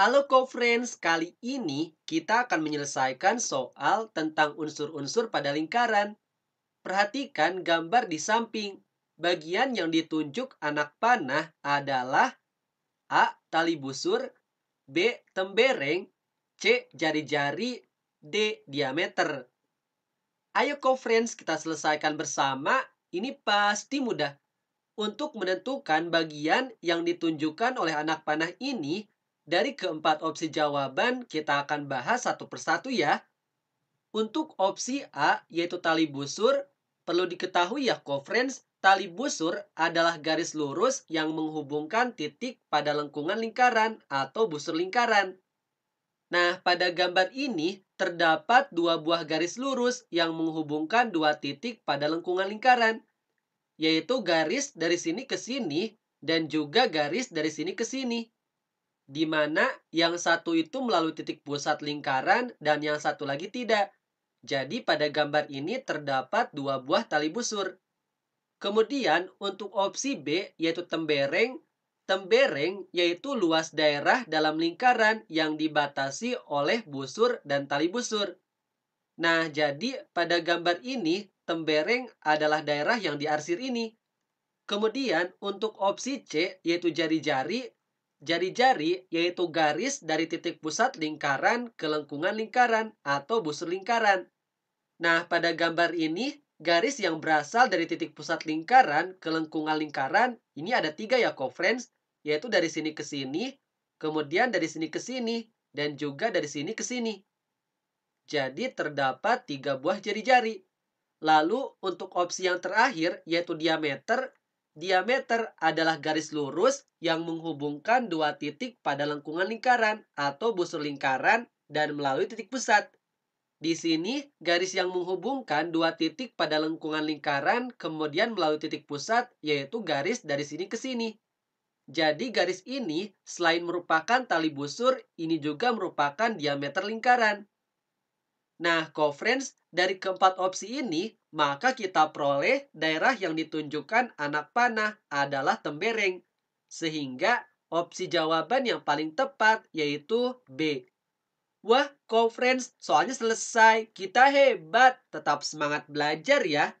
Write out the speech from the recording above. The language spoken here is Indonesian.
Halo co-friends, kali ini kita akan menyelesaikan soal tentang unsur-unsur pada lingkaran. Perhatikan gambar di samping. Bagian yang ditunjuk anak panah adalah A. Tali busur B. Tembereng C. Jari-jari D. Diameter Ayo co-friends kita selesaikan bersama, ini pasti mudah. Untuk menentukan bagian yang ditunjukkan oleh anak panah ini, dari keempat opsi jawaban, kita akan bahas satu persatu ya. Untuk opsi A, yaitu tali busur, perlu diketahui ya co-friends, tali busur adalah garis lurus yang menghubungkan titik pada lengkungan lingkaran atau busur lingkaran. Nah, pada gambar ini terdapat dua buah garis lurus yang menghubungkan dua titik pada lengkungan lingkaran, yaitu garis dari sini ke sini dan juga garis dari sini ke sini di mana yang satu itu melalui titik pusat lingkaran dan yang satu lagi tidak. Jadi pada gambar ini terdapat dua buah tali busur. Kemudian untuk opsi B yaitu tembereng, tembereng yaitu luas daerah dalam lingkaran yang dibatasi oleh busur dan tali busur. Nah, jadi pada gambar ini tembereng adalah daerah yang diarsir ini. Kemudian untuk opsi C yaitu jari-jari Jari-jari yaitu garis dari titik pusat lingkaran ke lengkungan lingkaran atau busur lingkaran. Nah, pada gambar ini, garis yang berasal dari titik pusat lingkaran ke lengkungan lingkaran, ini ada tiga ya, co-friends, yaitu dari sini ke sini, kemudian dari sini ke sini, dan juga dari sini ke sini. Jadi, terdapat tiga buah jari-jari. Lalu, untuk opsi yang terakhir, yaitu diameter, Diameter adalah garis lurus yang menghubungkan dua titik pada lengkungan lingkaran atau busur lingkaran dan melalui titik pusat. Di sini, garis yang menghubungkan dua titik pada lengkungan lingkaran kemudian melalui titik pusat, yaitu garis dari sini ke sini. Jadi garis ini selain merupakan tali busur, ini juga merupakan diameter lingkaran. Nah, friends dari keempat opsi ini, maka kita peroleh daerah yang ditunjukkan anak panah adalah tembereng. Sehingga opsi jawaban yang paling tepat yaitu B. Wah, friends soalnya selesai. Kita hebat. Tetap semangat belajar ya.